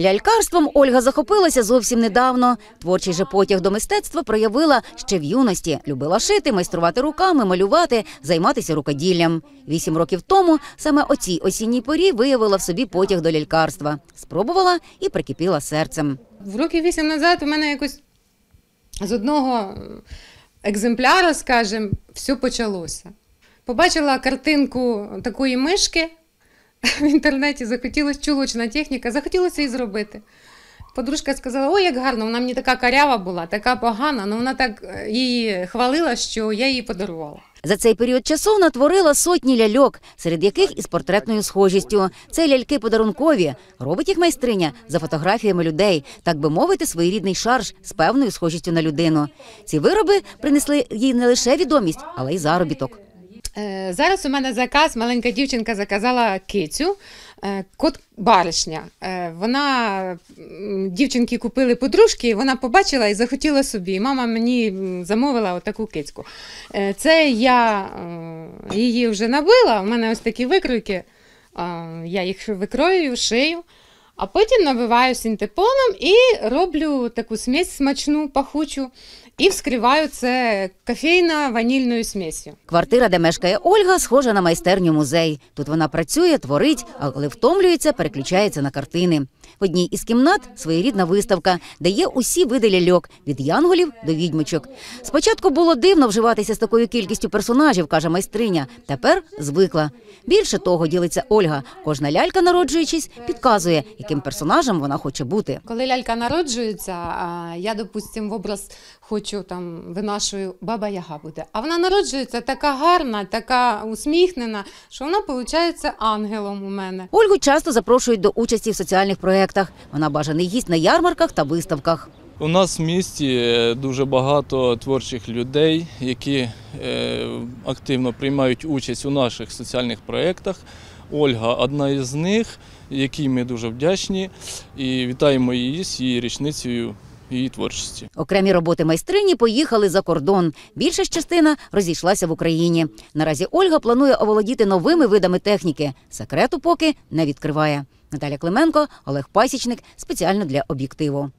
Лялькарством Ольга захопилася зовсім недавно. Творчий же потяг до мистецтва проявила ще в юності. Любила шити, майструвати руками, малювати, займатися рукоділлям. Вісім років тому саме о цій осінній порі виявила в собі потяг до лялькарства. Спробувала і прикипіла серцем. В років вісім назад у мене якось з одного екземпляра, скажімо, все почалося. Побачила картинку такої мишки. в інтернеті захотілося чулочна техніка, захотілося і зробити. Подружка сказала, ой, як гарно, вона мені така карява була, така погана, але ну, вона так е, її хвалила, що я її подарувала. За цей період часу натворила сотні ляльок, серед яких із портретною схожістю. Це ляльки подарункові. Робить їх майстриня за фотографіями людей, так би мовити, своєрідний шарж з певною схожістю на людину. Ці вироби принесли їй не лише відомість, але й заробіток. Е, зараз у мене заказ, маленька дівчинка заказала кицю, е, кот баришня. Е, вона дівчинки купили подружки, вона побачила і захотіла собі. Мама мені замовила отаку кицьку. Це я її вже набила. У мене ось такі викройки. Я їх викрою, шию. А потім набиваю синтепоном і роблю таку смесь смачну, пахучу. І вскриваю це кофейно ванільною смісю. Квартира, де мешкає Ольга, схожа на майстерню музей. Тут вона працює, творить, а коли втомлюється, переключається на картини. В одній із кімнат своєрідна виставка, де є усі види ляльок від янголів до відьмочок. Спочатку було дивно вживатися з такою кількістю персонажів, каже майстриня. Тепер звикла. Більше того ділиться Ольга. Кожна лялька, народжуючись, підказує яким персонажем вона хоче бути. Коли лялька народжується, я допустим в образ хочу там винашую баба Яга буде. А вона народжується така гарна, така усміхнена, що вона виходить ангелом у мене. Ольгу часто запрошують до участі в соціальних проєктах. Вона бажаний гість на ярмарках та виставках. У нас в місті е, дуже багато творчих людей, які е, активно приймають участь у наших соціальних проєктах. Ольга одна із них, якій ми дуже вдячні, і вітаємо її з її річницею її творчості. Окремі роботи майстрині поїхали за кордон. Більша частина розійшлася в Україні. Наразі Ольга планує оволодіти новими видами техніки. Секрету поки не відкриває. Наталя Клименко, Олег Пасічник спеціально для об'єктиву.